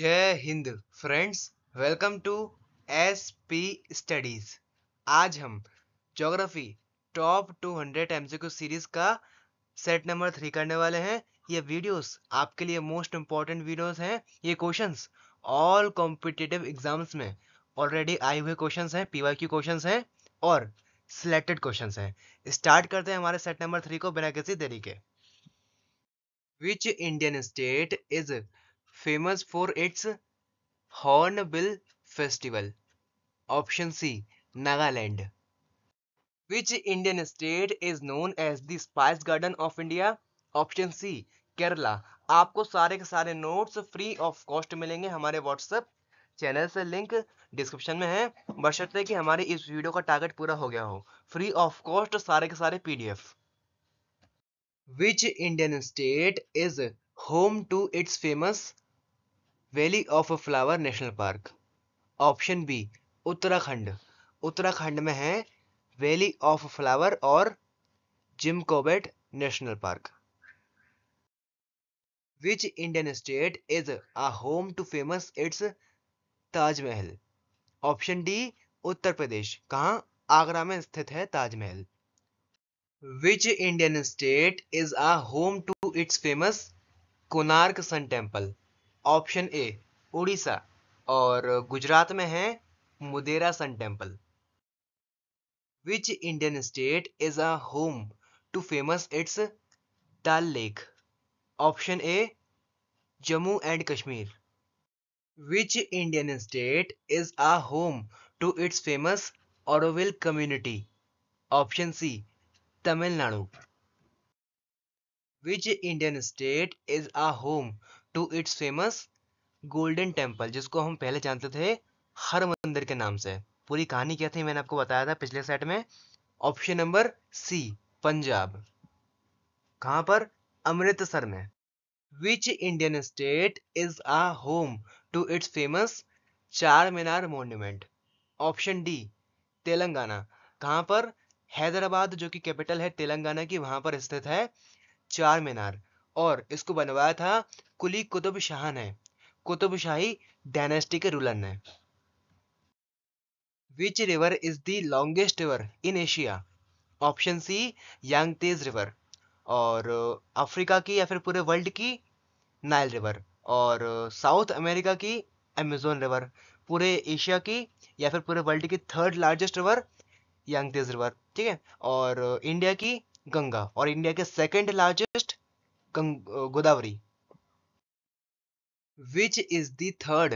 जय हिंद friends welcome to S P studies आज हम ज्योग्राफी टॉप 200 एमसीक्यू सीरीज का सेट नंबर थ्री करने वाले हैं ये वीडियोस आपके लिए मोस्ट इंपॉर्टेंट वीडियोस हैं ये क्वेश्चंस ऑल कॉम्पिटिटिव एग्जाम्स में ऑलरेडी आए हुए क्वेश्चंस हैं पीवाईक्यू क्वेश्चंस हैं और सिलेक्टेड क्वेश्चंस हैं स्टार्ट करते हैं हमारे सेट नंबर थ्री को बिना किसी देरी के which Indian state is famous for its hornbill festival option C Nagaland which Indian state is known as the spice garden of India option C Kerala आपको सारे के सारे नोट्स फ्री ऑफ कॉस्ट मिलेंगे हमारे व्हाट्सएप चैनल से लिंक डिस्क्रिप्शन में है बशर्ते कि हमारे इस वीडियो का टारगेट पूरा हो गया हो फ्री ऑफ कॉस्ट सारे के सारे PDF which Indian state is home to its famous valley of flower national park option B Uttarakhand Uttarakhand में है वैली ऑफ फ्लावर और Jim Corbett national park which Indian state is a home to famous its Taj Mahal option D Uttar Pradesh कहाँ आगरा में स्थित है Taj Mahal which Indian state is a home to its famous Konark sun temple option A Orissa और गुजरात में है Modhera sun temple which Indian state is a home to famous its Dal lake option A Jammu and Kashmir which Indian state is a home to its famous Auroville community option C Tamil Nadu which Indian state is a home to its famous golden temple जिसको हम पहले जानते थे हर मंदिर के नाम से पूरी कहानी क्या थी मैंने आपको बताया था पिछले सेट में ऑप्शन नंबर सी पंजाब कहां पर अमृतसर में which Indian state is a home to its famous Charminar monument option D Telangana कहां पर हैदराबाद जो कि कैपिटल है तेलंगाना की वहां पर स्थित है चार मीनार और इसको बनवाया था कुली कुतुब शाह ने कुतुब शाही डायनेस्टी के रूलर ने which river is the longest river in Asia option C Yangtze river और uh, अफ्रीका की या फिर पूरे वर्ल्ड की नाइल रिवर और साउथ uh, अमेरिका की अमेजोन रिवर पूरे एशिया की या फिर पूरे वर्ल्ड की third largest river Yangtze river ठीक है और इंडिया uh, की गंगा और इंडिया के second largest Godavari which is third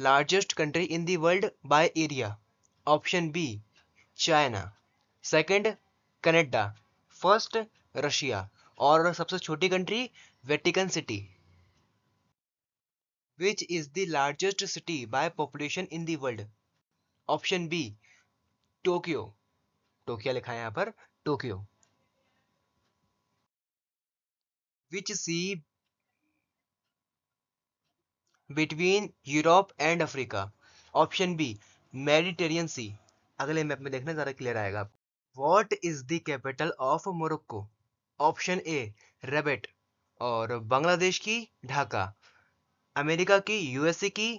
largest country in world by area option B China second Canada first Russia और सबसे छोटी country Vatican city which is the largest city by population in world option B Tokyo Tokyo लिखा है यहां पर Tokyo which see between Europe and Africa option B Mediterranean sea अगले map में देखना ज़्यादा क्लियर आएगा आपको what is the capital of Morocco option A Rabat और बांग्लादेश की ढाका अमेरिका की यूएसए की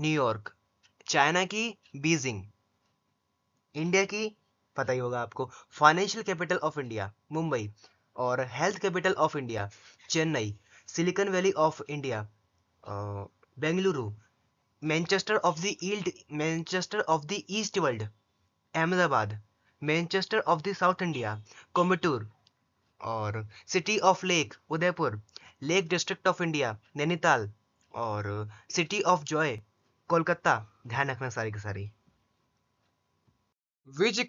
न्यूयॉर्क चाइना की बीजिंग इंडिया की पता ही होगा आपको financial capital of India Mumbai और health capital of India Chennai silicon valley of India Bengaluru Manchester of the east Manchester of the east world Ahmedabad Manchester of the south India Coimbatore और city of lake Udaipur lake district of India Nainital और city of Joy Kolkata ध्यान रखना सारी की सारी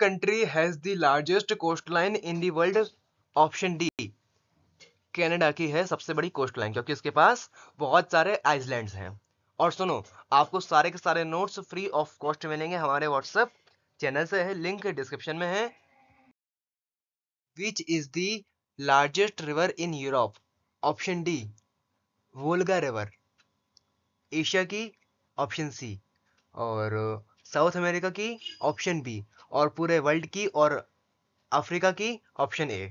country has the largest coast line in the world option D Canada की है सबसे बड़ी कोस्ट लाइन क्योंकि इसके पास बहुत सारे आइसलैंड्स हैं और सुनो आपको सारे के सारे नोट्स फ्री ऑफ कॉस्ट मिलेंगे हमारे व्हाट्सएप चैनल से है लिंक डिस्क्रिप्शन में है which is the largest river in Europe option D Volga river Asia की ऑप्शन सी और साउथ अमेरिका की ऑप्शन बी और पूरे वर्ल्ड की और अफ्रीका की option A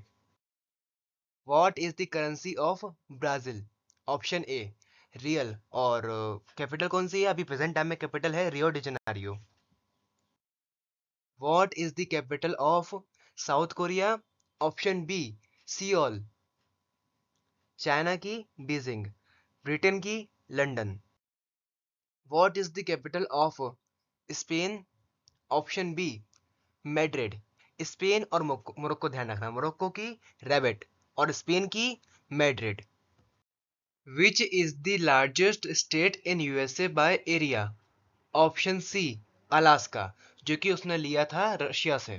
what is the currency of Brazil option A real और capital uh, कौन सी है अभी प्रेजेंट टाइम में कैपिटल है Rio de Janeiro what is the capital of south Korea option B Seoul China की बीजिंग ब्रिटेन की London what is the capital of Spain option B Madrid Spain और Morocco ध्यान रखना मोरक्को की Rabat और Spain की Madrid which is the largest state in USA by area option C Alaska जो कि उसने लिया था रशिया से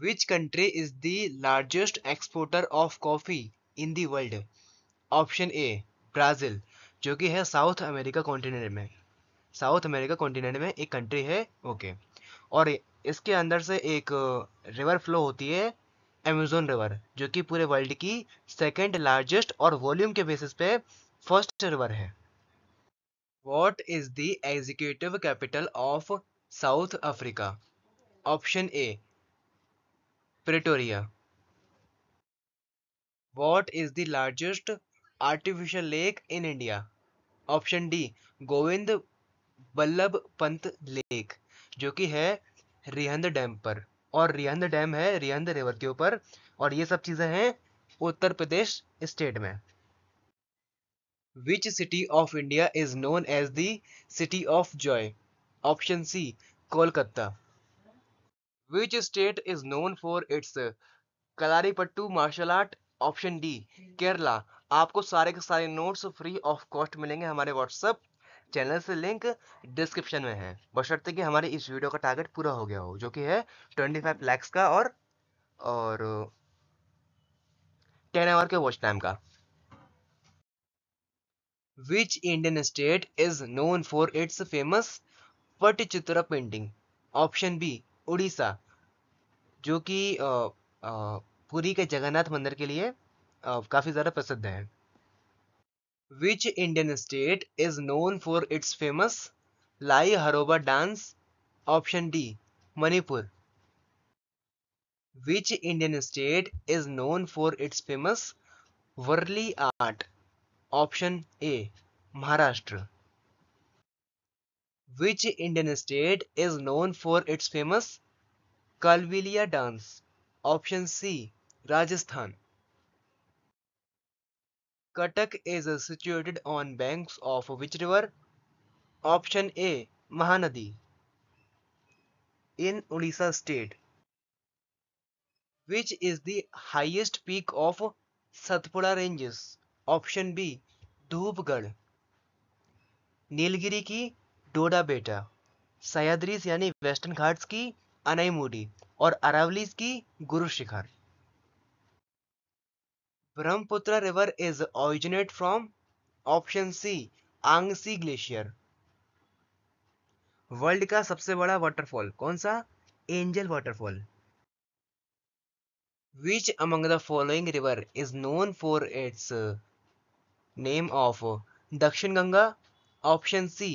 which country is the largest exporter of coffee in the world option A Brazil जो कि है साउथ अमेरिका कॉन्टिनेंट में साउथ अमेरिका कॉन्टिनेंट में एक कंट्री है ओके okay. और इसके अंदर से एक रिवर फ्लो होती है एमेजोन रिवर जो कि पूरे वर्ल्ड की सेकेंड लार्जेस्ट और वॉल्यूम के बेसिस पे फर्स्ट रिवर है what is the executive capital of south Africa option A Pretoria what is the largest artificial lake in India option D Govind Ballabh Pant lake जो कि है रिहंद डैम पर और रियंद डैम है रियंद रिवर के ऊपर और ये सब चीज़ें हैं उत्तर प्रदेश स्टेट में which city of India is known as the city of joy option C Kolkata which state is known for its Kalaripayattu martial art option D Kerala आपको सारे के सारे नोट्स फ्री ऑफ कॉस्ट मिलेंगे हमारे व्हाट्सएप चैनल से लिंक डिस्क्रिप्शन में है बशर्ते कि हमारे इस वीडियो का टारगेट पूरा हो गया हो जो कि है ट्वेंटी फाइव लैक्स का और और टेन आवर के वॉच टाइम का which Indian state is known for its famous Pattachitra painting option B Orissa जो कि पुरी के जगन्नाथ मंदिर के लिए काफ़ी ज़्यादा प्रसिद्ध है Which Indian state is known for its famous Lai Haroba dance? Option D. Manipur. Which Indian state is known for its famous Varli art? Option A. Maharashtra. Which Indian state is known for its famous Kalvilia dance? Option C. Rajasthan. Cuttack is situated on banks of which river option A Mahanadi in Orissa state which is the highest peak of Satpura ranges option B Dhupgarh Nilgiri की डोडा बेटा सयाद्रीज यानी western Ghats की अनईमूडी और अरावलीज की Gurushikhar Brahmaputra river is originate from option C Angsi glacier world का सबसे बड़ा waterfall कौन सा angel waterfall which among the following river is known for its name of Dakshin Ganga option C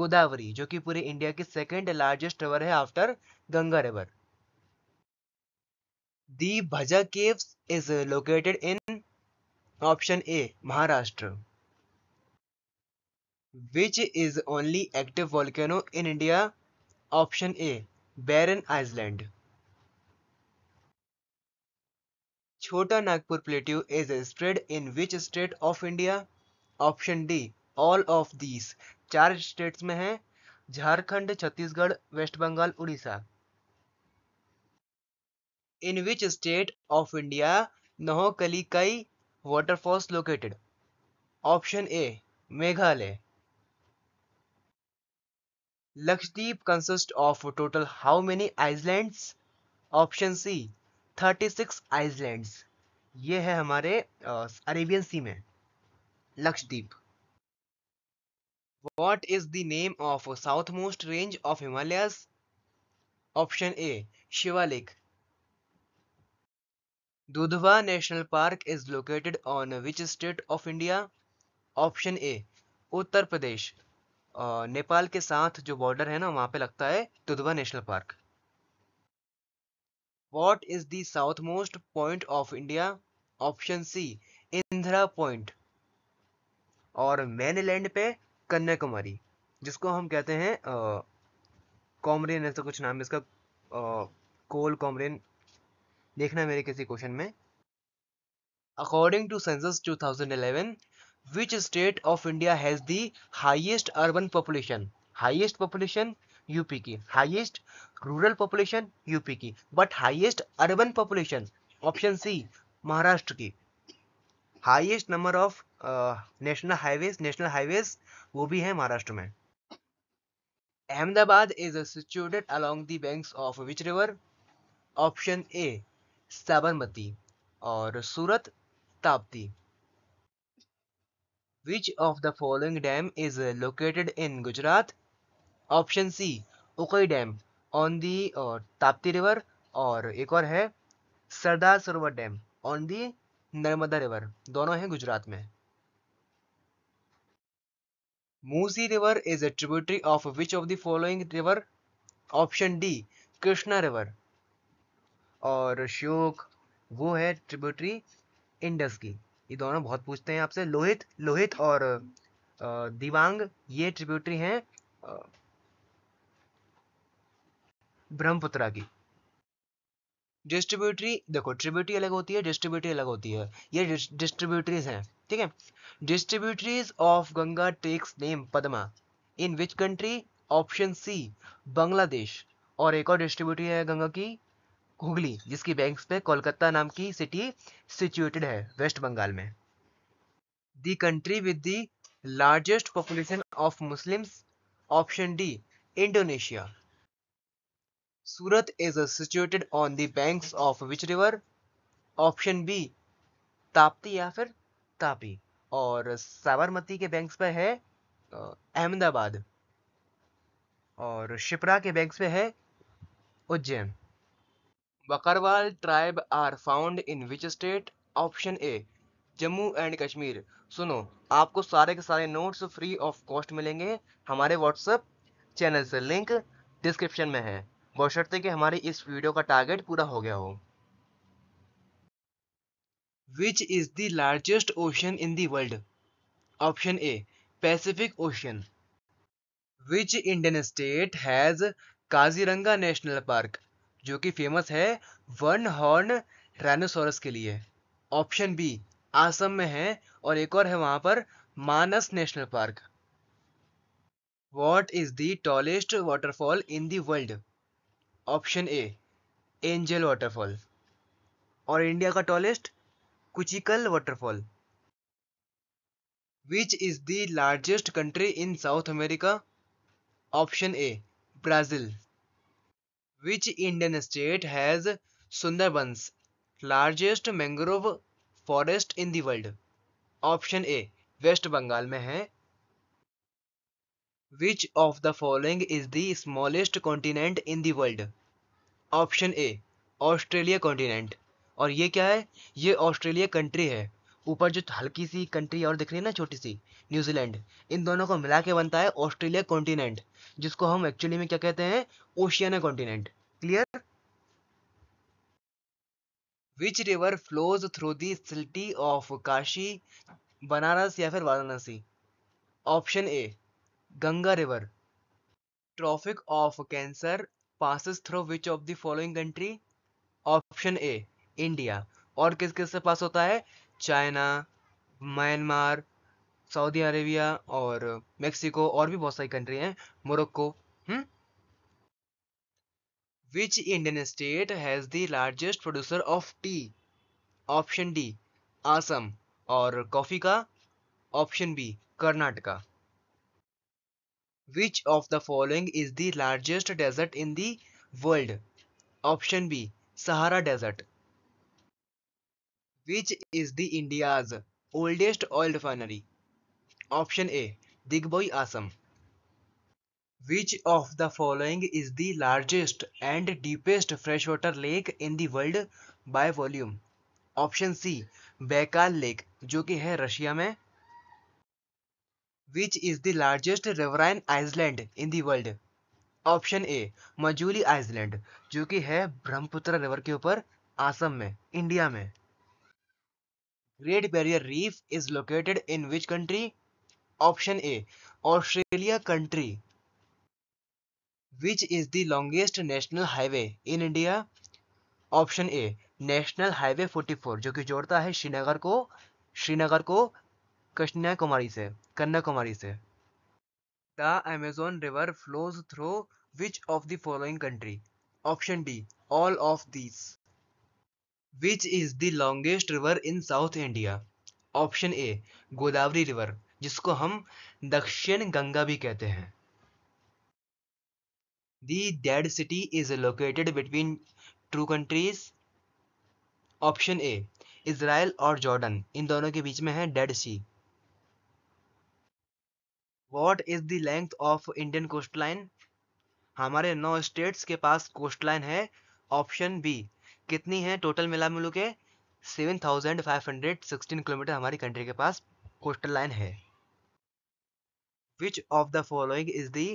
Godavari जो कि पूरे इंडिया की सेकेंड लार्जेस्ट रिवर है after Ganga river The Bhaja Caves is located in option A, Maharashtra, which is only active volcano in India. Option A, Barren Island. Chota Nagpur Plateau is spread in which state of India? Option D, all of these चार states में है Jharkhand Chhattisgarh west Bengal Orissa in which state of India Nohkalikai waterfalls located option A Meghalaya Lakshadweep consist of total how many island option C thirty six island ये है हमारे Arabian sea में Lakshadweep what is the name of south most range of Himalaya option A Shivalik Dudhwa National Park is located on which state of India? Option A Uttar Pradesh Nepal के साथ जो border है ना वहां पे लगता है Dudhwa national park what is the south most point of India option C Indira point और मेन लैंड पे कन्याकुमारी जिसको हम कहते हैं कॉमरेन uh, ऐसा तो कुछ नाम है इसका कोल uh, कॉमरेन देखना मेरे किसी क्वेश्चन में according to census 2011 which state of India has the highest urban population highest population UP की हाइएस्ट रूरल पॉपुलेशन यूपी की but highest urban population option C Maharashtra की highest number of national highway national highway वो भी है महाराष्ट्र में Ahmedabad is situated along banks of which river option A Sabarmati और Surat Tapti which of the following dam is located in Gujarat option C Ukai dam on the और Tapti river और एक और है Sardar Sarovar dam on the Narmada river दोनों हैं गुजरात में Musi river is a tributary of which of the following river option D Krishna river और श्योक वो है ट्रिब्यूटरी इंडस की ये दोनों बहुत पूछते हैं आपसे लोहित लोहित और दिवांग ये ट्रिब्यूटरी हैं ब्रह्मपुत्रा की डिस्ट्रीब्यूटरी देखो ट्रिब्यूटरी अलग होती है डिस्ट्रीब्यूटरी अलग होती है ये डिस्ट्रीब्यूटरीज हैं ठीक है distributaries of Ganga takes name Padma in which country option C Bangladesh और एक और डिस्ट्रीब्यूटरी है गंगा की हुगली जिसकी बैंक्स पे कोलकाता नाम की सिटी सिचुएटेड है वेस्ट बंगाल में the country with the largest population of Muslims option D Indonesia Surat is situated on the banks of which river option B Tapti या फिर तापी और साबरमती के बैंक्स पे है अहमदाबाद और शिप्रा के बैंक्स पे है Ujjain Bakarwal tribe are found in which state option A Jammu and Kashmir सुनो आपको सारे के सारे नोट्स फ्री ऑफ कॉस्ट मिलेंगे हमारे व्हाट्सएप चैनल से लिंक डिस्क्रिप्शन में है बशर्ते कि हमारी इस वीडियो का टारगेट पूरा हो गया हो which is the largest ocean in world world option A Pacific ocean which Indian state has Kaziranga national park जो कि फेमस है वन हॉर्न रेनोसोरस के लिए ऑप्शन बी आसम में है और एक और है वहां पर Manas national park what is the tallest waterfall in the world option A angel waterfall और इंडिया का tallest Kunchikal waterfall which is largest largest country in south America option A Brazil Which state has has Sundarbans, largest mangrove forest in the option A waste Bengal में है which of the following is the smallest continent in the world option A Australia continent और ये क्या है ये Australia country है ऊपर जो हल्की सी कंट्री और दिख रही है ना छोटी सी न्यूजीलैंड इन दोनों को मिला के बनता है ऑस्ट्रेलिया कॉन्टिनेंट जिसको हम एक्चुअली में क्या कहते हैं Oceania continent clear which river flows through the city of Kashi Banaras या फिर Varanasi option A Ganga river tropic of cancer passes through which of the following country option A India और किस किस से पास होता है चाइना म्यांमार सऊदी अरेबिया और मेक्सिको और भी बहुत सारी कंट्री हैं Morocco hmm which Indian state has the largest producer of tea option D Assam और कॉफी का option B Karnataka which of the following is the largest desert in the world option B Sahara desert which is the India's oldest oil refinery option A Digboi Assam Which of the following is the largest and deepest freshwater lake in the world by volume option C Baikal lake जो कि है Russia में which is the largest riverine island in the world option A Majuli island जो कि है Brahmaputra river के ऊपर आसम में इंडिया में great barrier reef is located in which country option A Australia country which is the longest national highway in India option A national highway 44 जो कि जोड़ता है श्रीनगर को श्रीनगर को कन्याकुमारी से कन्याकुमारी से the Amazon river flows through which of the following country option D all of this which is the longest river in south India option A Godavari river जिसको हम दक्षिण गंगा भी कहते हैं The dead city is located between two countries. Option A Israel और Jordan इन दोनों के बीच में है Dead Sea what is the length of Indian coast line हमारे नौ स्टेट्स के पास कोस्ट लाइन है ऑप्शन बी कितनी है टोटल मिला मिलू के seven thousand five hundred sixteen kilometre हमारी कंट्री के पास कोस्टल लाइन है which of the following is the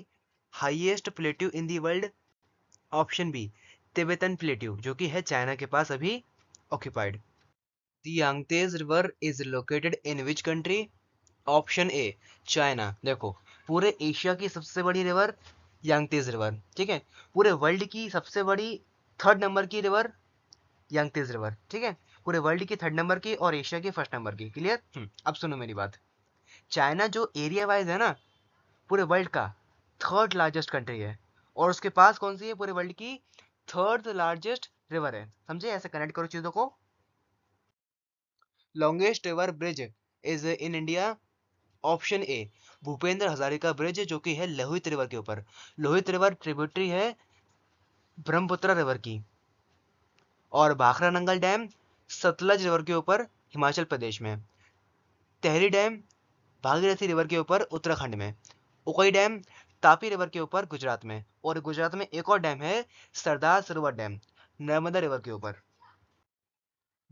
highest plateau in the world option B Tibetan plateau जो कि है चाइना के पास अभी occupied Yangtze river is located in which country option A China देखो पूरे एशिया की सबसे बड़ी रिवर यांगतेज रिवर ठीक है पूरे वर्ल्ड की सबसे बड़ी थर्ड नंबर की रिवर यांगतेज रिवर ठीक है पूरे वर्ल्ड की थर्ड नंबर की और एशिया की फर्स्ट नंबर की क्लियर hmm, अब सुनो मेरी बात चाइना जो एरिया वाइज है ना पूरे वर्ल्ड का थर्ड लार्जेस्ट कंट्री है और उसके पास कौन सी है पूरे वर्ल्ड की थर्ड लार्जेस्ट रिवर है समझे ऐसे कनेक्ट करो चीजों को longest river bridge is in India option A Bhupendra Hazarika bridge जो कि है लोहित रिवर के ऊपर लोहित रिवर ट्रिब्यूटरी है ब्रह्मपुत्र रिवर की और भाखरा नंगल डैम सतलज रिवर के ऊपर हिमाचल प्रदेश में तहरी डैम भागीरथी रिवर के ऊपर उत्तराखंड में उकई डैम तापी रिवर के ऊपर गुजरात में और गुजरात में एक और डैम है सरदार सरोवर डैम नर्मदा रिवर के ऊपर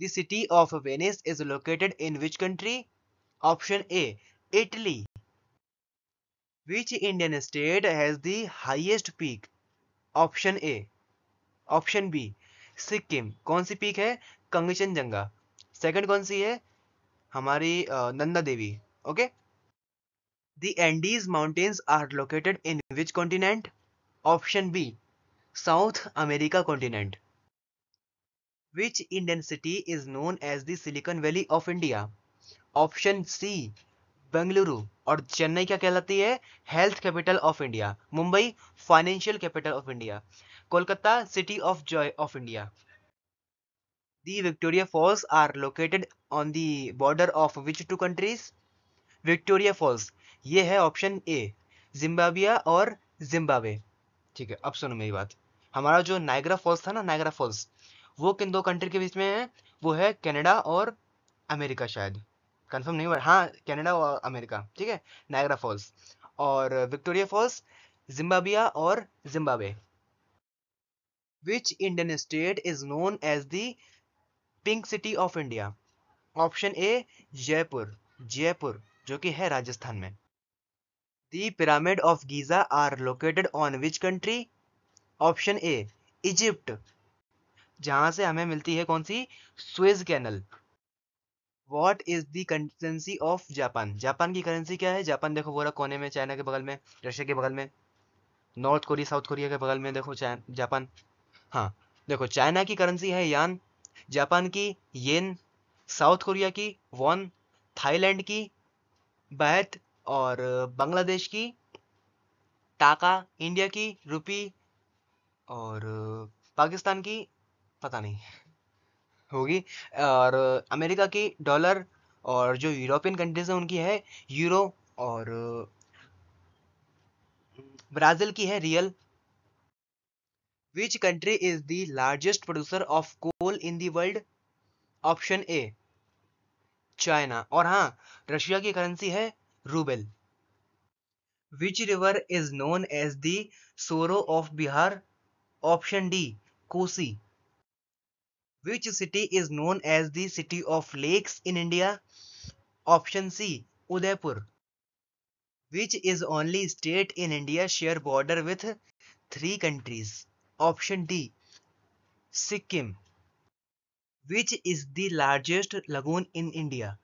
the city of Venice is located in which country option A Italy which Indian state has the highest peak option A option B Sikkim कौन सी पीक है कंगचनजंगा सेकंड कौन सी है हमारी Nanda Devi okay okay? The Andes Mountains are located in which continent? Option B. South America continent. Which Indian city is known as the Silicon Valley of India? Option C. Bangalore. Or Chennai, क्या कहलाती है Health Capital of India. Mumbai, Financial Capital of India. Kolkata, City of Joy of India. The Victoria Falls are located on the border of which two countries? Victoria Falls ये है option ए जिम्बाबिया और Zimbabwe ठीक है अब सुनो मेरी बात हमारा जो नाइग्रा फॉल्स था ना नाइग्रा फॉल्स वो किन दो कंट्री के बीच में है वो है कनाडा और अमेरिका शायद कंफर्म नहीं हुआ हाँ कनाडा और अमेरिका ठीक है नाइग्रा फॉल्स और विक्टोरिया फॉल्स जिम्बाबिया और Zimbabwe which Indian state is known as the pink city of India option A Jaipur Jaipur जो कि है राजस्थान में The pyramid of Giza are located on which country? Option A Egypt जहां से हमें मिलती है कौन सी Suez canal what is the currency of Japan Japan की करेंसी क्या है जापान देखो बोला कोने में चाइना के बगल में रशिया के बगल में नॉर्थ कोरिया साउथ कोरिया के बगल में देखो जापान हाँ देखो चाइना की करेंसी है यान जापान की येन साउथ कोरिया की वॉन थाईलैंड की बैथ और बांग्लादेश की टाका इंडिया की रुपी और पाकिस्तान की पता नहीं होगी और अमेरिका की डॉलर और जो यूरोपियन कंट्रीज है उनकी है यूरो और ब्राज़ील की है real which country is the largest producer of coal in the world option A China और हाँ रशिया की करेंसी है rouble which river is known as the of Bihar option D Kosi which city is known as the of lakes in India option C Udaipur which is only state in India share border with three countries option D Sikkim which is the largest lagoon in India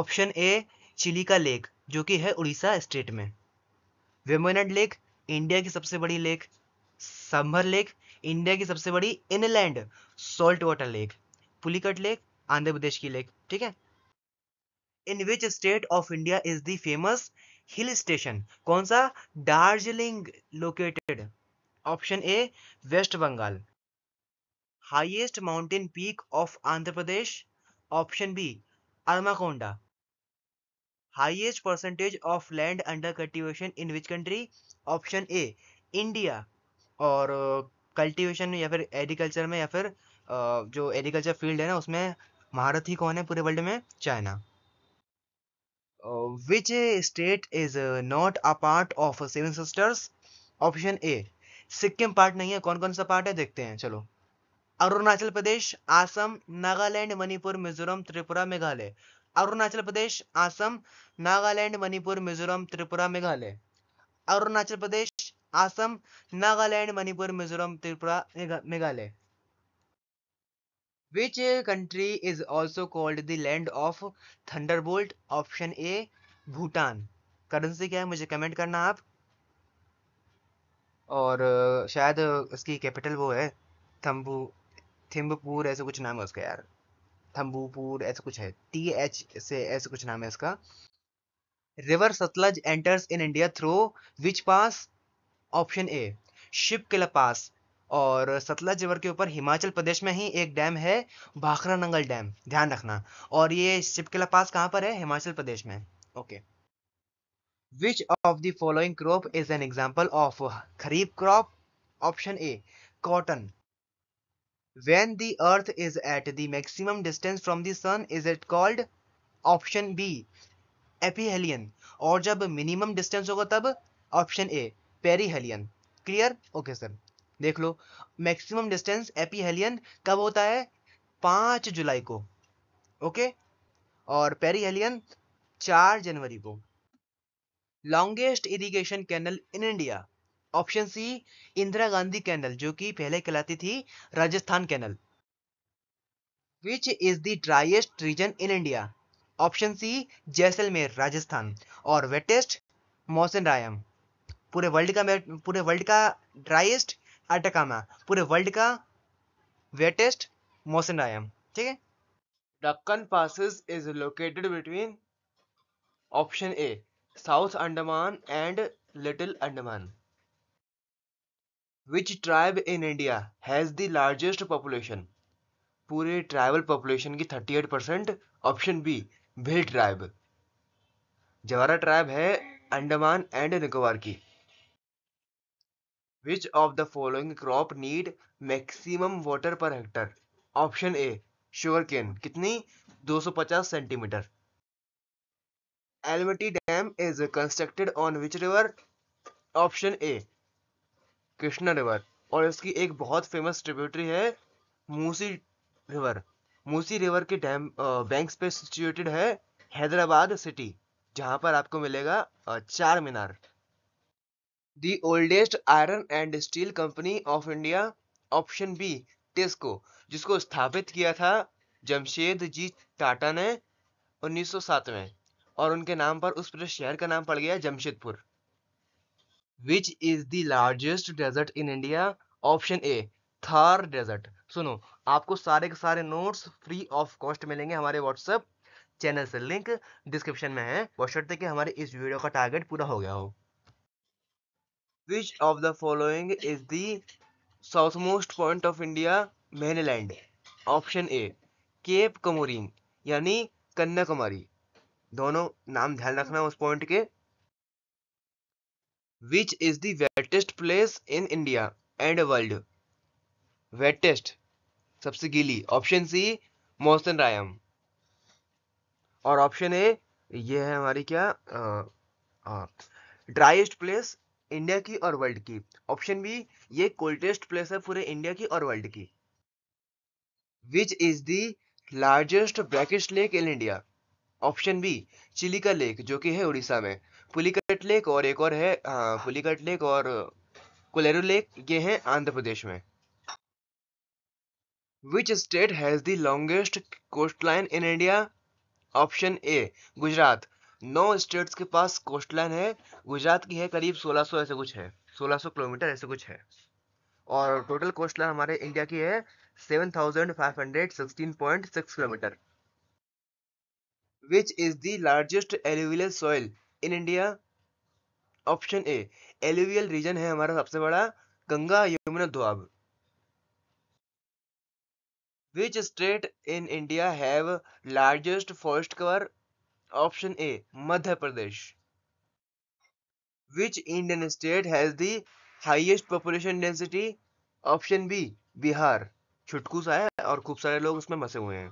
option A Chilika lake जो कि है Orissa state में वेमोनड lake India की सबसे बड़ी lake संभर lake India की सबसे बड़ी inland salt water lake Pulicat lake Andhra Pradesh की लेक ठीक है in which state of India is the famous hill station कौन सा Darjeeling located option A waste Bengal highest mountain peak of Andhra Pradesh option B Armakonda highest percentage of land under cultivation in which country option A India और cultivation uh, में या फिर agriculture में या फिर जो एग्रीकल्चर फील्ड है ना उसमें महारत ही कौन है पूरे वर्ल्ड में China which state is not a part of seven sisters option A Sikkim part नहीं है कौन कौन सा पार्ट है देखते हैं चलो Arunachal Pradesh Assam Nagaland Manipur Mizoram Tripura Meghalaya Arunachal Pradesh Assam Nagaland Manipur Mizoram Tripura Meghalaya Arunachal Pradesh Assam Nagaland Manipur Mizoram Tripura Meghalaya which country is also called the land of thunderbolt option A Bhutan currency क्या है मुझे कमेंट करना आप और शायद उसकी कैपिटल वो है थम्बू थिम्बपुर ऐसे कुछ नाम है उसका यार थम्बूपुर ऐसा कुछ है टी एच से ऐसे कुछ नाम है इसका river Sutlej enters in India through which pass option A Shipki La pass और सतलज रिवर के ऊपर हिमाचल प्रदेश में ही एक डैम है भाखरा नंगल डैम ध्यान रखना और ये शिप किला पास कहाँ पर है हिमाचल प्रदेश में okay which of the following crop is an example of kharif crop option A cotton when the earth is at the maximum distance from the sun is it called option B aphelion और जब minimum distance होगा तब option A perihelion clear okay sir देख लो maximum distance एपीहेलियन कब होता है पांच जुलाई को ओके okay? और पेरीहेलियन चार जनवरी को longest irrigation canal in India option C Indira Gandhi canal जो कि पहले कहलाती थी Rajasthan canal which is the driest region in India option C Jaisalmer Rajasthan और वेटेस्ट मौसन रायम पूरे वर्ल्ड का पूरे वर्ल्ड का ड्राइएस्ट अटकामा पूरे वर्ल्ड का वेटेस्ट मौसन रायम ठीक है Duncan passage is located between option A south Andaman and little Andaman which tribe in India has the largest population पूरे ट्राइबल पॉपुलेशन की 38 percent option B Bhil tribe Jarawa tribe है अंडमान एंड निकोबार की which of the following crop need maximum water per hectare option A sugarcane कितनी 250 centimetre Almatti dam is constructed on which river option A Krishna river और इसकी एक बहुत famous tributary है Musi river Musi river के dam banks पे situated है Hyderabad city जहां पर आपको मिलेगा Charminar the oldest iron and steel company of India option B TISCO जिसको स्थापित किया था जमशेद जी टाटा ने 1907 में और उनके नाम पर उस पूरे शहर का नाम पड़ गया Jamshedpur which is the largest desert in India option A Thar desert सुनो आपको सारे के सारे नोट्स फ्री ऑफ कॉस्ट मिलेंगे हमारे व्हाट्सएप चैनल से लिंक डिस्क्रिप्शन में है बशर्ते कि हमारे इस वीडियो का टारगेट पूरा हो गया हो which of the following is the south most point of India mainland option A cape Comorin यानी कन्याकुमारी दोनों नाम ध्यान रखना उस पॉइंट के which is wettest place in India and world wettest सबसे गीली ऑप्शन सी मोहसन रायम और ऑप्शन ए ये है हमारी क्या ड्राइस्ट प्लेस इंडिया की और वर्ल्ड की ऑप्शन बी ये कोल्डेस्ट प्लेस है पूरे इंडिया की और वर्ल्ड की which is the largest lake in India option B Chilika lake जो कि है उड़ीसा में पुलिकट लेक और एक और है पुलिकट लेक और कोलेरू लेक ये हैं आंध्र प्रदेश में which state has the longest coastline in India option A Gujarat नौ स्टेट्स के पास कोस्टलाइन है गुजरात की है करीब 1600 ऐसे कुछ है 1600 किलोमीटर ऐसे कुछ है और टोटल कोस्टलाइन हमारे इंडिया की है 7516.6 kilometre which is the largest alluvial soil in India option A alluvial region है हमारा सबसे बड़ा Ganga Yamuna Doab which state in India have largest forest cover option A Madhya Pradesh which Indian state has the highest population density option B Bihar छुटकू सा है और खूब सारे लोग उसमें बसे हुए हैं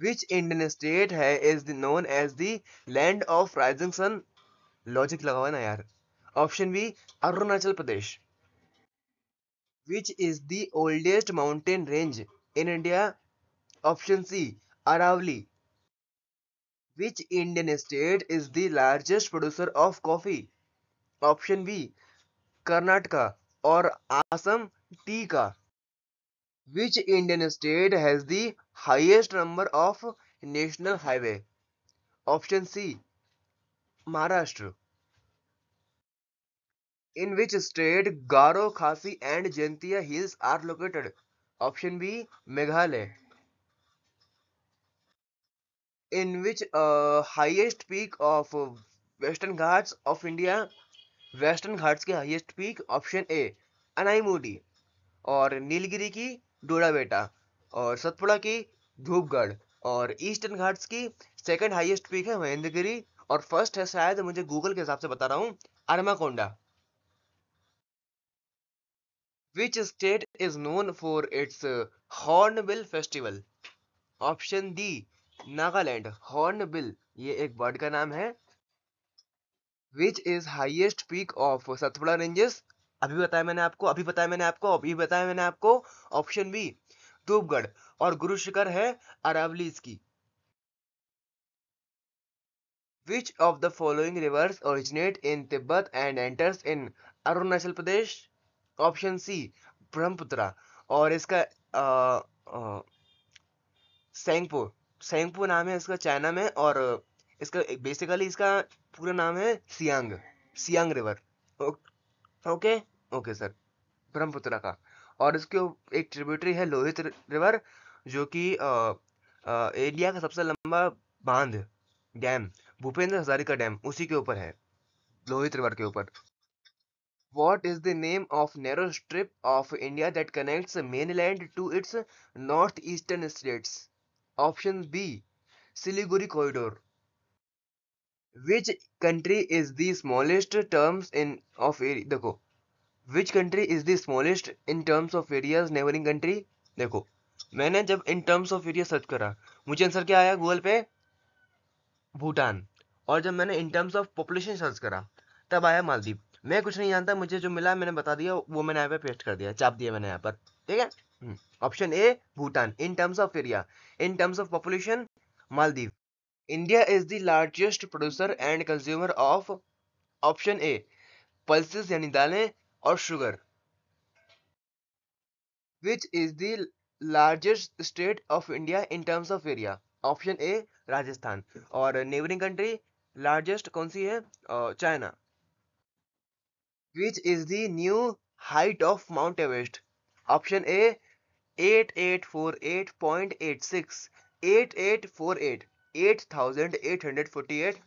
विच इंडियन स्टेट है is the known as the land of rising sun logic लगा ना यार option B Arunachal Pradesh which is the oldest mountain range in India option C Aravalli which Indian state is the largest producer of coffee option B Karnataka और Assam tea का which Indian state has the highest number of national highway option C Maharashtra in which state Garo खासी and Jaintia hills are located option B Meghalaya in which highest peak of western ghats of India western ghats के highest peak option A Anai और नीलगिरी की डोराबेटा और सतपुड़ा की धूपगढ़ और eastern Ghats की second highest peak है महेंद्रगिरी और फर्स्ट है शायद मुझे गूगल के हिसाब से बता रहा हूँ Armakonda which state is known for its hornbill festival option D Nagaland hornbill ये एक बर्ड का नाम है which is highest peak of Satpura ranges अभी बताया मैंने आपको अभी बताया मैंने आपको अभी बताया मैंने आपको ऑप्शन बी धूपगढ़ और गुरु शिखर है अरावली इसकी which of the following rivers originate in Tibet and enters in Arunachal Pradesh option C Brahmaputra और इसका सेंगपो सेंगपो नाम है इसका चाइना में और इसका बेसिकली इसका पूरा नाम है Siang Siang river okay okay sir Brahmaputra का और इसके एक ट्रिब्यूटरी है लोहित रिवर जो कि इंडिया का सबसे लंबा बांध डैम भूपेंद्र हजारी डैम उसी के ऊपर है लोहित रिवर के ऊपर what is the name of narrow strip of India that connects mainland to its north eastern states option B Siliguri corridor which country is the smallest terms in of area देखो which country is the smallest in terms of area neighbouring country देखो मैंने जब in terms of area search करा मुझे answer क्या आया Google पे भूटान और जब मैंने in terms of population search करा तब आया मालदीव मैं कुछ नहीं जानता मुझे जो मिला मैंने बता दिया वो मैंने यहाँ पे पेस्ट कर दिया चाप दिया मैंने यहाँ पर ठीक है option hmm, A Bhutan in terms of area in terms of population Maldives India is the largest producer and consumer of option A pulses यानी दालें और sugar which is the largest state of India in terms of area option A Rajasthan और neighbouring country largest कौन सी है China which is the new height of Mount Everest option A eight eight four eight point eight six eight eight four eight eight thousand eight hundred forty eight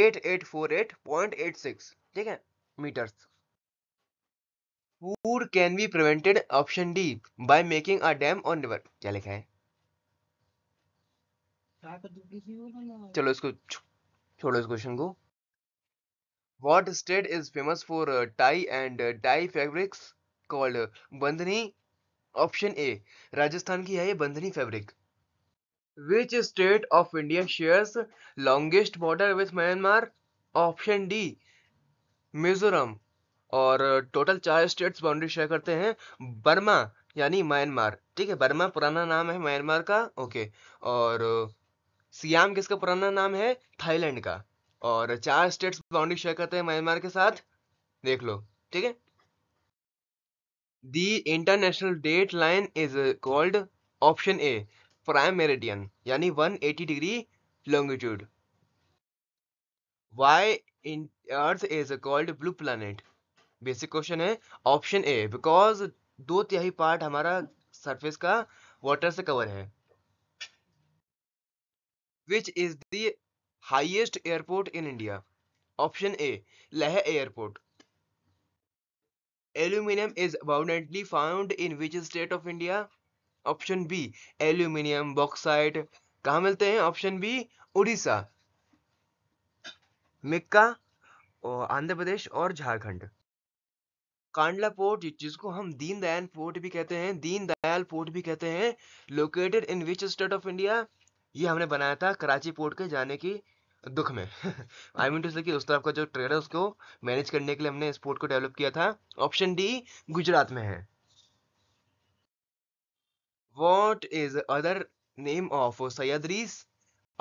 eight eight four eight point eight six ठीक है metres flood can be prevented option D by making a dam on river क्या लिखा है तो चलो इसको छोड़ो इस क्वेश्चन को what state is famous for tie and tie fabrics called bandhani option A Rajasthan की है ये bandhani fabric which state of India shares longest border with Myanmar option D Mizoram और टोटल चार स्टेट्स बाउंड्री शेयर करते हैं बर्मा यानी म्यांमार ठीक है बर्मा पुराना नाम है म्यांमार का ओके और सियाम किसका पुराना नाम है थाईलैंड का और चार स्टेट्स बाउंड्री शेयर करते हैं म्यांमार के साथ देख लो ठीक है the international date line is called option A prime meridian यानी 180 degree longitude why in earth is called blue planet basic question है ऑप्शन ए बिकॉज दो तिहाई पार्ट हमारा सरफेस का वाटर से कवर है which is the highest airport in India option A Leh airport aluminium is abundantly found in which state of India option B aluminium bauxite कहा मिलते हैं option B Orissa mica Andhra Pradesh और झारखंड कांडला पोर्ट जिसको हम दीन दयाल पोर्ट भी कहते हैं दीन दयाल पोर्ट भी कहते हैं located in which state of India ये हमने बनाया था कराची पोर्ट के जाने की दुख में आई मीन टू से उस तरफ का जो ट्रेड है उसको मैनेज करने के लिए हमने इस पोर्ट को डेवलप किया था ऑप्शन डी गुजरात में है what is other name of Sahyadris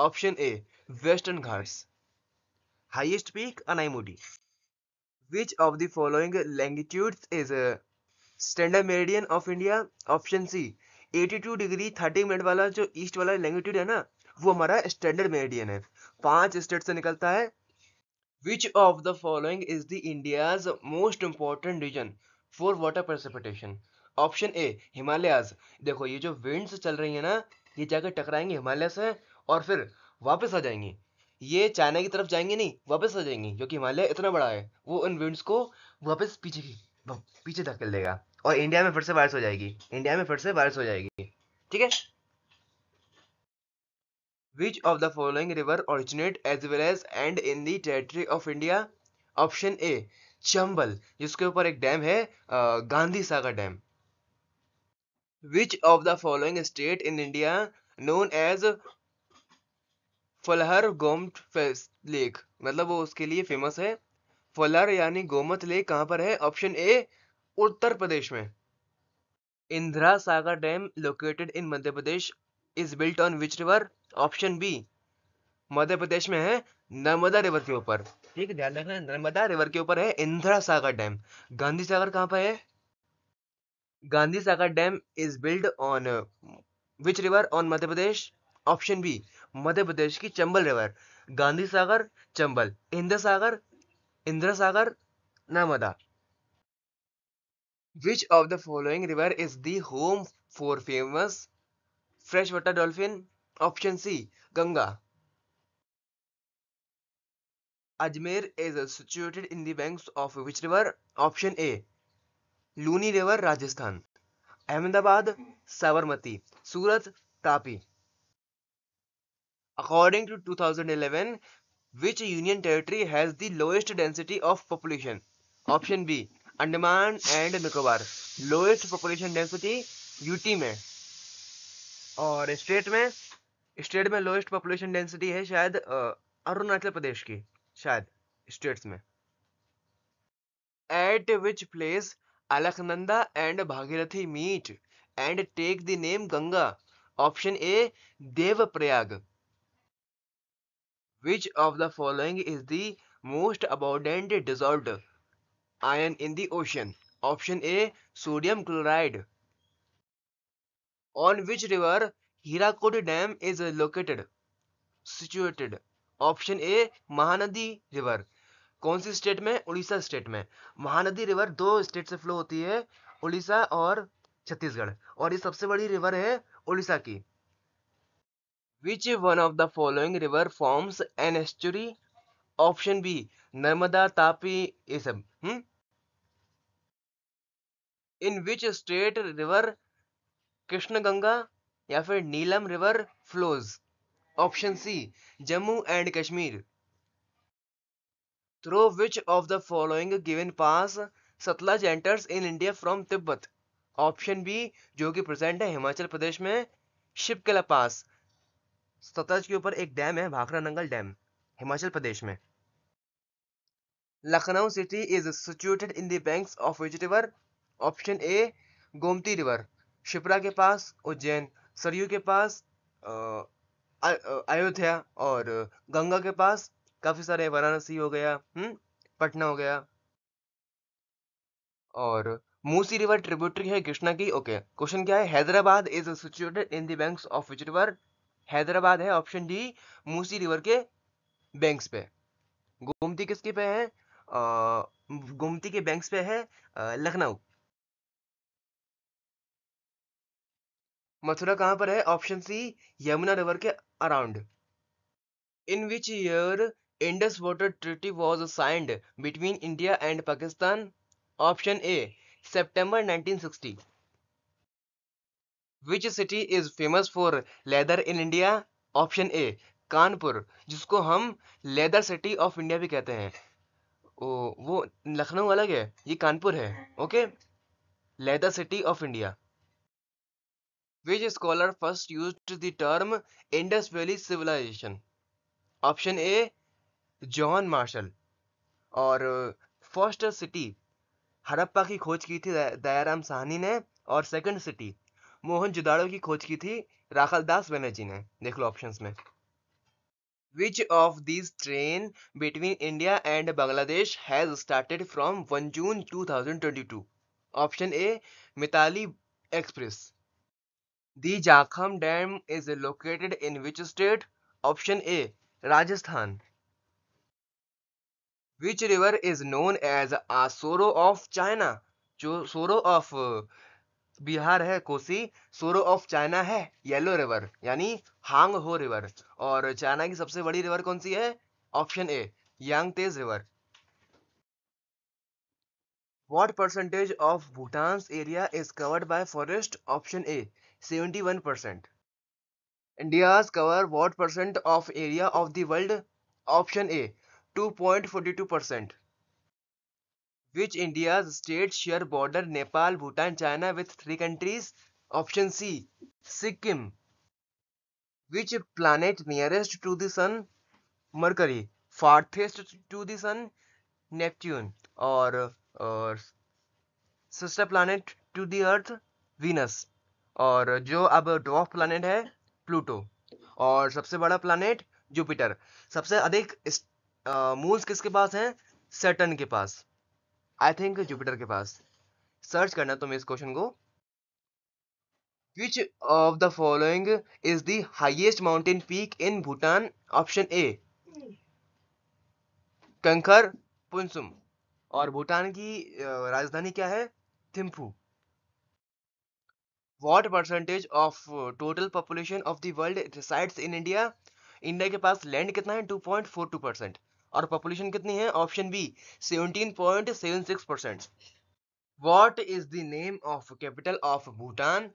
option A western Ghats highest peak Anamudi which of the following longitudes is standard meridian of India option C 82 degree 30 minute वाला जो ईस्ट वाला लैंगिट्यूड है ना वो हमारा स्टैंडर्ड मेरिडियन है पांच स्टेट से निकलता है which of the following is the India's most important region for water precipitation option A Himalayas देखो ये जो विंड्स चल रही है ना ये जाकर टकराएंगे हिमालय से और फिर वापस आ जाएंगी ये चाइना की तरफ जाएंगे नहीं वापस आ जाएंगी क्योंकि हिमालय इतना बड़ा है वो इन विंड्स को वापस पीछे की पीछे धकेल देगा और इंडिया में फिर से बारिश हो जाएगी इंडिया में फिर से बारिश हो जाएगी ठीक है which of the following river originate as well as end in the territory of India option A Chambal जिसके ऊपर एक डैम है Gandhi Sagar dam which of the following state in India known as फलहर गोमट लेक मतलब वो उसके लिए फेमस है फलहर यानी गोमत लेक कहाँ पर है ऑप्शन ए उत्तर प्रदेश में Indira Sagar dam located in Madhya Pradesh is built on which river option B Madhya Pradesh में है नर्मदा रिवर के ऊपर ठीक है ध्यान रखना नर्मदा रिवर के ऊपर है इंदिरा सागर डैम गांधी सागर कहाँ पर है Gandhi Sagar dam is build on which river on Madhya Pradesh option B Madhya Pradesh की Chambal river Gandhi Sagar Chambal Indra Sagar Indra Sagar Narmada which of the following river is the home for famous fresh water dolphin option C Ganga Ajmer is situated in दैंक्स banks of which river option A Luni river Rajasthan Ahmedabad Sabarmati Surat Tapi to to 2011 which union territory has the lowest density of population option B Andaman and Nicobar lowest population density UT में और state में state में lowest population density है शायद अरुणाचल प्रदेश की शायद states में at which place Alaknanda and Bhagirathi meet and take the name Ganga option A Devprayag Which of the following is the most abundant dissolved iron in the ocean? Option A sodium chloride. On which river Hirakod Dam is located? Situated. Option A Mahanadi river कौन सी state में Orissa state में Mahanadi river दो state से flow होती है उड़ीसा और छत्तीसगढ़ और ये सबसे बड़ी रिवर है उड़ीसा की which one of the following river forms an estuary option b narmada tapi ये सब hmm in which state river Krishna Ganga या फिर Neelam river flows option C Jammu and Kashmir through which of the following given pass Sutlej enters in India from Tibet option B जो कि present है हिमाचल प्रदेश में शिपकला पास सतलज के ऊपर एक डैम है भाखरा नंगल डैम हिमाचल प्रदेश में Lucknow city is situated in दैंक्स of which river option A Gomti river Shipra के पास उज्जैन सरयू के पास अयोध्या और गंगा के पास काफ़ी सारे वाराणसी हो गया हम्म, पटना हो गया और मूसी रिवर ट्रिब्यूटरी है कृष्णा की ओके क्वेश्चन क्या है Hyderabad is situated in दैंक्स of which river Hyderabad है ऑप्शन डी मूसी रिवर के बैंक्स पे गोमती किसके पे है गोमती के बैंक्स पे है लखनऊ मथुरा कहां पर है ऑप्शन सी यमुना रिवर के around in which year Indus water treaty was signed between India and Pakistan option A September 1960 which city is famous for leather in India option A Kanpur जिसको हम लेदर सिटी ऑफ इंडिया भी कहते हैं ओ, वो लखनऊ अलग है ये कानपुर है okay leather city of India which scholar first use the term Indus valley civilisation option A John Marshall और फर्स्ट सिटी हड़प्पा की खोज की थी दयाराम साहनी ने और सेकंड सिटी मोहन जुदाड़ो की खोज की थी राखल दास बनर्जी ने देख लो ऑप्शन में which of this train between India and Bangladesh has started from one June two thousand twenty two option A Mitali express the Jakham dam is located in which state option A Rajasthan which river is known as a sorrow of China जो सोरो of Bihar है Kosi sorrow of China है yellow river यानी Hwang Ho river और China की सबसे बड़ी river कौन सी है option A Yangtze river what percentage of Bhutan area is covered by forest option A seventy one percent India cover what percent of area of the world option A two point forty two percent which India state share border Nepal Bhutan China with three countries option C Sikkim which planet nearest to the sun Mercury farthest to the sun Neptune और sister planet to the earth Venus और जो अब ड्रॉफ planet है Pluto और सबसे बड़ा planet Jupiter सबसे अधिक मूल्स किसके पास है सेटन के पास आई थिंक जुपिटर के पास सर्च करना तुम्हें इस क्वेश्चन को which of the following is the highest mountain peak in Bhutan option A Gangkhar Puensum और भूटान की राजधानी क्या है Thimphu what percentage of total population of the world resides in India India के पास लैंड कितना है two point four two percent और पॉपुलेशन कितनी है option B 17.76 percent what is the name of capital of Bhutan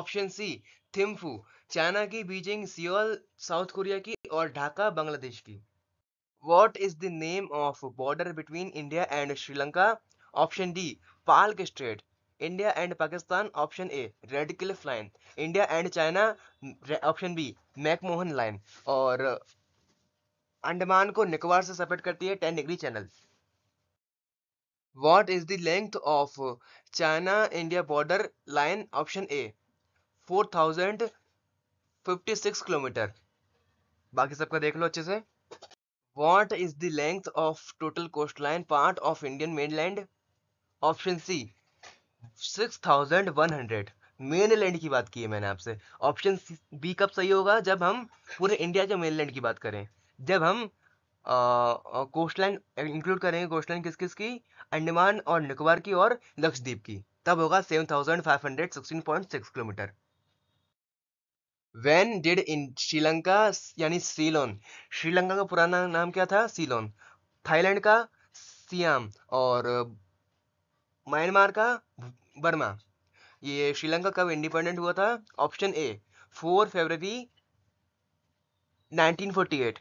option C Thimphu China की Beijing Seoul South Korea की और ढाका बांग्लादेश की what is the name of border between India and Sri Lanka option D Palk strait India and Pakistan option A Radcliffe line India and China option B McMahon line और अंडमान को निकोबार से separate करती है ten degree channel what is length of China India border line option A four thousand fifty six kilometre बाकी सबका देख लो अच्छे से what is length of total coast line part of Indian mainland option C six thousand one hundred mainland की बात की है मैंने आपसे ऑप्शन बी कब सही होगा जब हम पूरे इंडिया के मेनलैंड की बात करें जब हम कोस्ट लाइन इंक्लूड करेंगे कोस्ट लाइन किस किस की अंडमान और निकोबार की और लक्षद्वीप की तब होगा seven thousand five hundred sixteen point six kilometre when did in Sri Lanka यानी सीलोन श्रीलंका का पुराना नाम क्या था सीलोन थाईलैंड का सियाम और म्यांमार का बर्मा ये श्रीलंका कब इंडिपेंडेंट हुआ था option A four forty 1948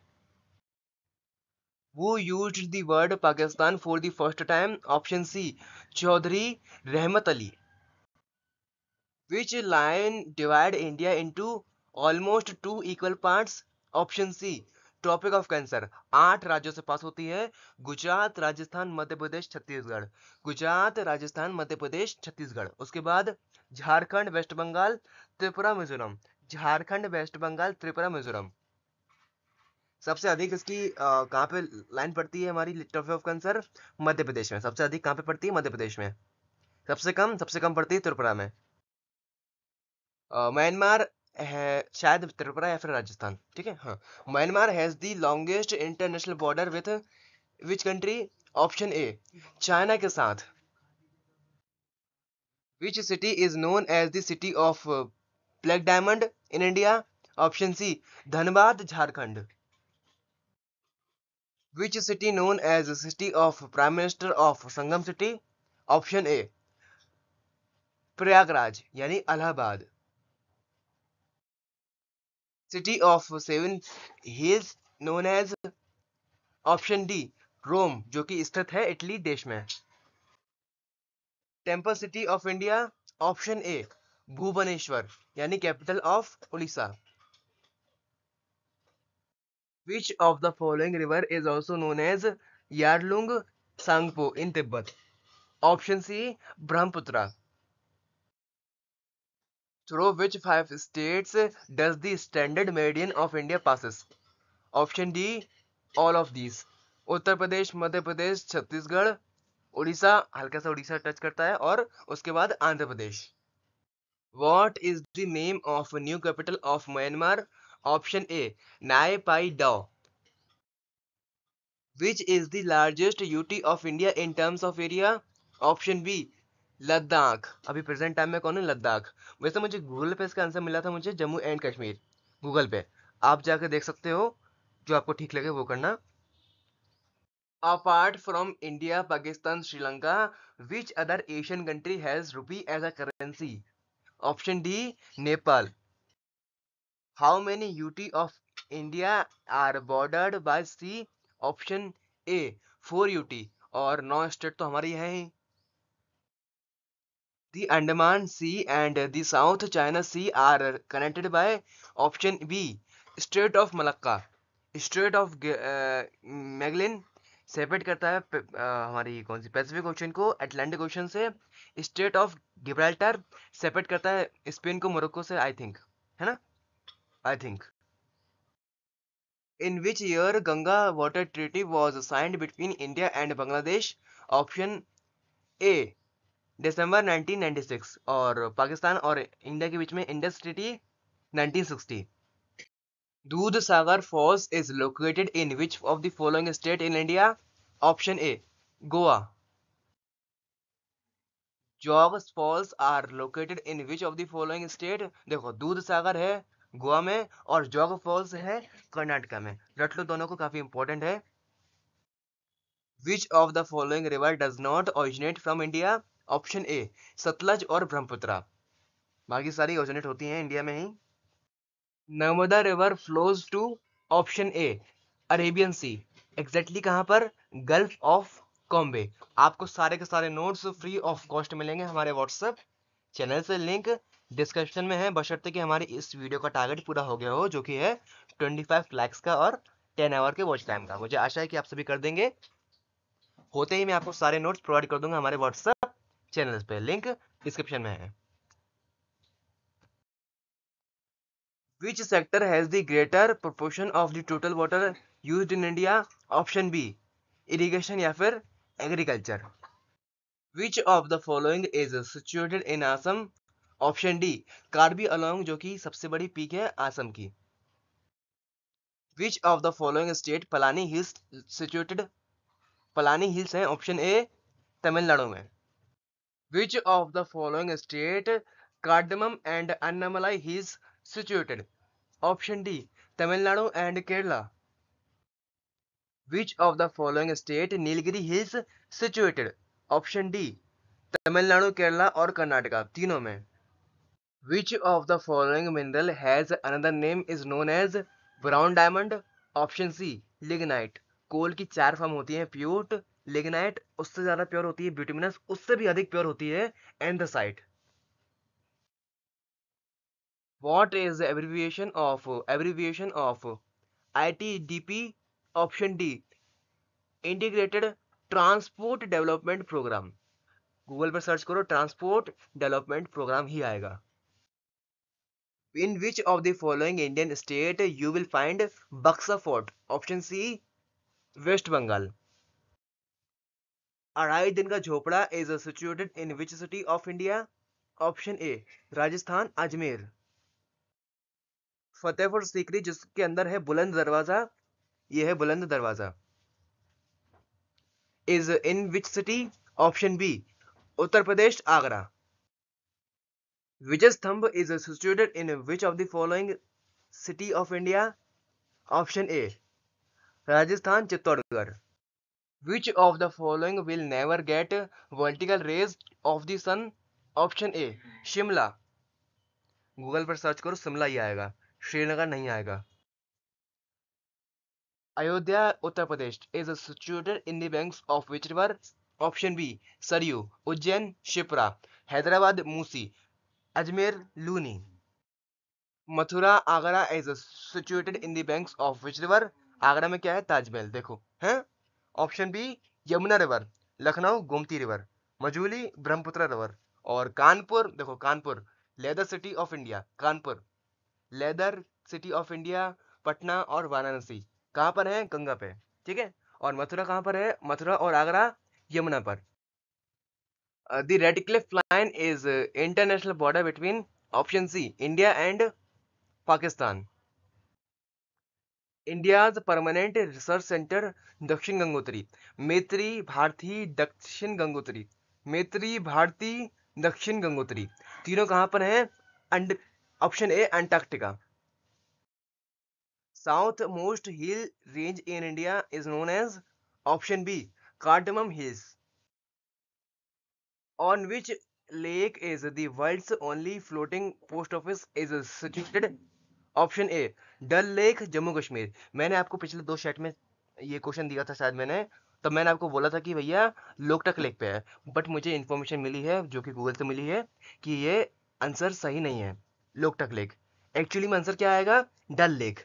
who use the Pakistan for the first time option C Chaudhary Rahmat Ali which line divide India into almost two equal parts option C tropic of cancer आठ राज्यों से पास होती है गुजरात राजस्थान मध्य प्रदेश छत्तीसगढ़ गुजरात राजस्थान मध्य प्रदेश छत्तीसगढ़ उसके बाद झारखंड वेस्ट बंगाल त्रिपुरा मिजोरम झारखंड वेस्ट बंगाल त्रिपुरा मिजोरम सबसे अधिक इसकी कहाँ पे लाइन पड़ती है हमारी tropic of cancer Madhya Pradesh में सबसे अधिक कहाँ पे पड़ती है मध्य प्रदेश में सबसे कम सबसे कम पड़ती है त्रिपुरा में म्यांमार है शायद त्रिपुरा या फिर राजस्थान ठीक है हाँ Myanmar has the longest international border with which country option A China के साथ which city is known as the city of black diamond in India option C Dhanbad Jharkhand which city known as city of prime minister of Sangam city option A Prayagraj यानी Allahabad city of seven hills known as option D Rome जो कि स्थित है Italy देश में temple city of India option A Bhubaneswar यानी capital of Orissa Which of the following river is also known as Yarlung Sangpo in Tibet? Option C Brahmaputra. Through which five states does the standard meridian of India passes? Option D all of these. Uttar Pradesh Madhya Pradesh Chhattisgarh Orissa हल्का सा Orissa touch करता है और उसके बाद Andhra Pradesh what is the name of new capital of Myanmar option A Naypyidaw which is the UT of India in terms of area option B Ladakh अभी present time में कौन है लद्दाख वैसे मुझे गूगल पे इसका आंसर मिला था मुझे जम्मू एंड कश्मीर गूगल पे आप जाकर देख सकते हो जो आपको ठीक लगे वो करना apart from India Pakistan Sri Lanka which other Asian country has rupee as a currency option D Nepal how many UT of India are bordered by sea option A four UT और नौ स्टेट तो हमारी है ही the Andaman sea and the South China sea are connected by option B strait of Malacca strait of Magellan separate करता है uh, हमारी कौन सी पैसिफिक ओशन को अटलांटिक ओशन से स्टेट ऑफ गिब्राल्टर सेपरेट करता है स्पेन को मोरक्को से आई थिंक है ना I think in which year Ganga water treaty was signed between India and Bangladesh option A December 1996 और पाकिस्तान और इंडिया के बीच में Indus treaty 1960 Dudhsagar falls is located in which of the following state in India option A Goa Jog falls are located in which of the following state देखो दूध सागर है गोवा में और जॉग फॉल्स है कर्नाटका में रट लो दोनों को काफी इंपॉर्टेंट है which of the following river does not originate from India option A Sutlej और ब्रह्मपुत्र बाकी सारी ओरिजिनेट होती हैं इंडिया में ही Narmada river flows to option A Arabian sea exactly कहां पर गल्फ ऑफ कॉम्बे आपको सारे के सारे नोट्स फ्री ऑफ कॉस्ट मिलेंगे हमारे व्हाट्सएप चैनल से लिंक डिस्क्रिप्शन में है बशर्ते कि हमारी इस वीडियो का टारगेट पूरा हो गया हो जो कि है ट्वेंटी फाइव लैक्स का और टेन आवर के वॉच टाइम का मुझे आशा है कि आप सभी कर देंगे होते ही मैं आपको सारे नोट्स प्रोवाइड कर दूंगा हमारे व्हाट्सएप चैनल पे लिंक डिस्क्रिप्शन में है Which sector has the greater proportion of the total water used in India? Option B. Irrigation या फिर agriculture. Which of the following is situated in Assam option D Karbi Anglong जो कि सबसे बड़ी peak है आसम की which of the following state Palani hills situated Palani hills है option A Tamil Nadu में which of the following state cardamom and Annamalai hills situated option D Tamil Nadu and Kerala which of the following state Nilgiri hills situated option D Tamil Nadu Kerala और कर्नाटका तीनों में Which of the following mineral has another name is known as brown diamond? Option C lignite coal की चार form होती है प्यूट lignite उससे ज्यादा pure होती है ब्यूटिमिनस उससे भी अधिक प्योर होती है anthracite what is abbreviation of abbreviation of I T D P option D integrated transport development program Google पर सर्च करो ट्रांसपोर्ट डेवलपमेंट प्रोग्राम ही आएगा in which of the following Indian state you will find Buxa fort option C West Bengal Adhai Din Ka Jhonpra is situated in which city of India option A Rajasthan Ajmer Fatehpur Sikri जिसके अंदर है बुलंद दरवाजा यह है Buland Darwaza is in which city option B Uttar Pradesh Agra Vijay Stambh is situated in which of the following city of India option A Rajasthan Chittorgarh which of the following will never get vertical rays of the sun option A Shimla Google पर search करो शिमला ही आएगा श्रीनगर नहीं आएगा Ayodhya Uttar Pradesh is situated in the banks of which river option B Saryu Ujjain Shipra Hyderabad Musi Ajmer Luni Mathura Agra is situated in the banks of which river Agra में क्या है ताजमहल देखो है option B Yamuna river Lucknow Gomti river Majuli Brahmaputra river और कानपुर देखो Kanpur leather city of India Kanpur leather city of India Patna और वाराणसी कहाँ पर है गंगा पे ठीक है और मथुरा कहाँ पर है मथुरा और आगरा यमुना पर Uh, the Radcliffe Line is uh, international border between option C, India and Pakistan. Permanent research centre Dakshin Gangotri मेत्री Bharti दक्षिण गंगोत्री मेत्री भारती दक्षिण गंगोत्री तीनों कहाँ पर है option A Antarctica south most hill range in India is known as option B cardamom hills on which lake is the world's only floating post office is situated option A Dal lake Jammu Kashmir मैंने आपको पिछले दो set में ये question दिया था शायद मैंने तो मैंने आपको बोला था कि भैया लोकटक लेक पे है बट मुझे इन्फॉर्मेशन मिली है जो कि गूगल से मिली है कि ये आंसर सही नहीं है लोकटक लेक एक्चुअली में आंसर क्या आएगा डल लेक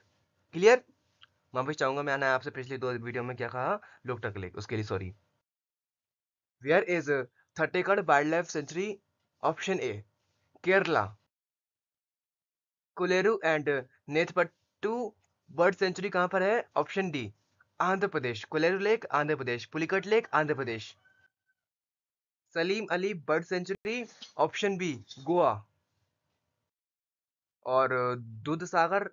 क्लियर वापस चाहूंगा मैंने आपसे पिछले दो वीडियो में क्या कहा लोकटक लेक उसके लिए sorry where is Thattekad wildlife sanctuary option A Kerala Kolleru and Nelapattu bird sanctuary कहां पर है option D Andhra Pradesh Kolleru lake Andhra Pradesh Pulicat lake Andhra Pradesh Salim Ali bird sanctuary option B Goa और दूध सागर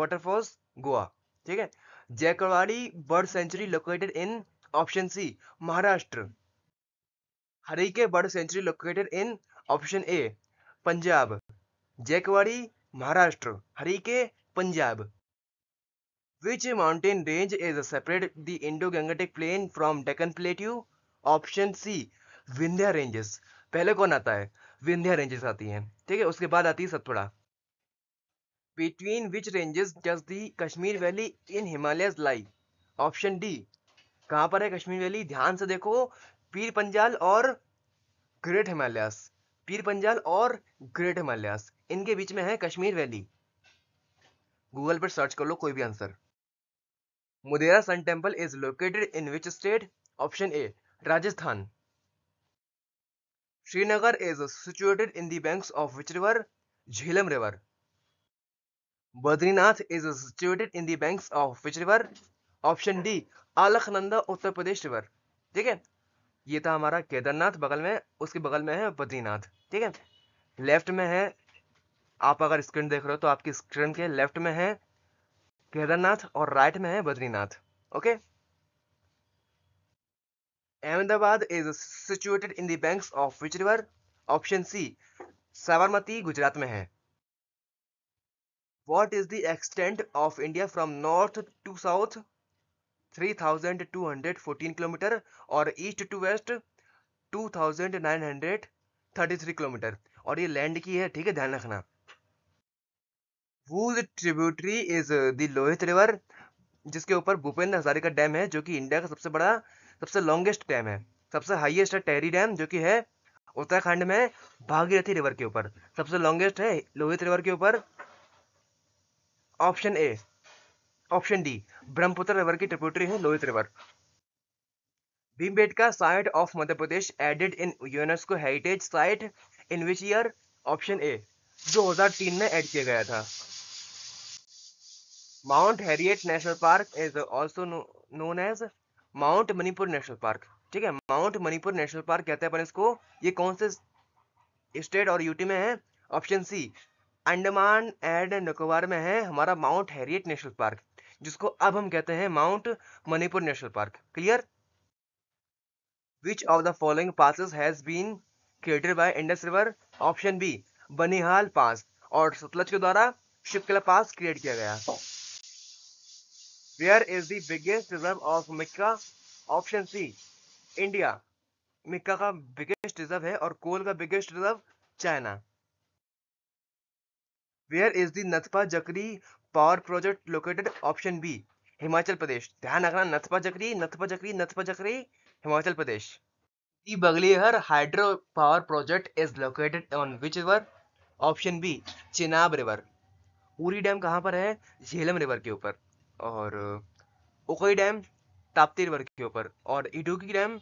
वाटरफॉल्स गोवा ठीक है Jayakwadi bird sanctuary located in option C Maharashtra Harike bird sanctuary located in option A Punjab Jayakwadi Maharashtra Harike Punjab which mountain range is separate the Indo Gangetic plain from Deccan plateau option C Vindhya ranges पहले कौन आता है Vindhya ranges आती है ठीक है उसके बाद आती है Satpura between which ranges does the Kashmir valley in Himalaya lie option D कहां पर है कश्मीर वैली ध्यान से देखो पीर पंजाल और ग्रेट हिमालयास पीर पंजाल और ग्रेट हिमालयास इनके बीच में है कश्मीर वैली गूगल पर सर्च कर लो कोई भी answer Modhera sun temple is located in which state option A Rajasthan Srinagar is situated in दैंक्स of which river Jhelum river Badrinath is situated in दैंक्स of which river option D Alaknanda Uttar Pradesh river ठीक है ये था हमारा केदारनाथ बगल में उसके बगल में है बद्रीनाथ ठीक है लेफ्ट में है आप अगर स्क्रीन देख रहे हो तो आपकी स्क्रीन के लेफ्ट में है केदारनाथ और राइट में है Badrinath okay Ahmedabad is situated in दैंक्स banks of which river option C Sabarmati Gujarat में है what is the extent of India from north to south 3,214 kilometre और ईस्ट टू वेस्ट 2,933 किलोमीटर और ये लैंड की है ठीक है ध्यान रखना whose tributary is the Lohit river जिसके ऊपर भूपेंद्र हजारी का डैम है जो कि इंडिया का सबसे बड़ा सबसे लॉन्गेस्ट डैम है सबसे हाईएस्ट है टेहरी डैम जो कि है उत्तराखंड में भागीरथी रिवर के ऊपर सबसे लॉन्गेस्ट है लोहित रिवर के ऊपर option A option D Brahmaputra river की ट्रिप्यूटरी है Lohit river Bhimbetka site of Madhya Pradesh added in UNESCO heritage site in which year option A 2003 में ऐड किया गया था mount Harriet national park is also known as mount Manipur national park ठीक है mount Manipur national park कहते हैं अपन इसको ये कौन से स्टेट और यूटी में है option C Andaman and Nicobar में है हमारा माउंट हैरियट नेशनल पार्क जिसको अब हम कहते हैं mount Manipur national park clear which of the following passes has been created by Indus river option B Banihal pass और सतलज के द्वारा शिपकला पास क्रिएट किया गया where is the biggest reserve of mica option C India mica का biggest reserve है और coal का biggest reserve China where is the Nathpa Jhakri power project located option B Himachal Pradesh ध्यान रखना Nathpa Jhakri Nathpa Jhakri Nathpa Jhakri Himachal Pradesh the Baglihar hydro power project is located on which river option B Chenab river पूरी dam कहाँ पर है झेलम रिवर के ऊपर और उकई डैम ताप्ती रिवर के ऊपर और इडुकी डैम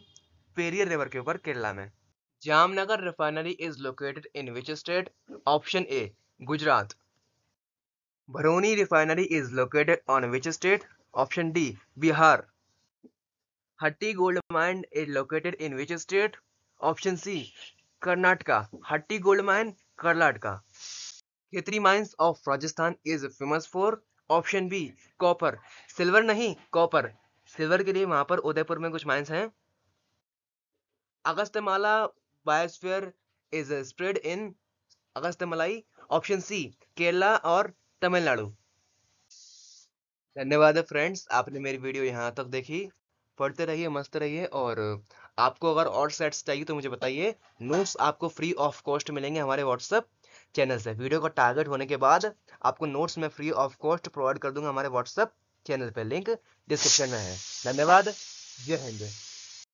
पेरियर रिवर के ऊपर केरला में Jamnagar refinery is located in which state option A Gujarat Barauni refinery is located on which state? Option D, Bihar. Hatti gold mine is located in which state? Option C, Karnataka. Hatti gold mine, Karnataka. Khetri mines of Rajasthan is famous for option B copper silver नहीं copper silver के लिए वहां पर उदयपुर में कुछ mines हैं Agasthyamala biosphere is spread in Agasthyamalai option C Kerala और तमिलनाडु धन्यवाद है फ्रेंड्स आपने मेरी वीडियो यहाँ तक देखी पढ़ते रहिए मस्त रहिए और आपको अगर और सेट्स चाहिए तो मुझे बताइए नोट्स आपको फ्री ऑफ कॉस्ट मिलेंगे हमारे व्हाट्सएप चैनल से वीडियो का टारगेट होने के बाद आपको नोट्स में फ्री ऑफ कॉस्ट प्रोवाइड कर दूंगा हमारे व्हाट्सएप चैनल पर लिंक डिस्क्रिप्शन में है धन्यवाद जय हिंद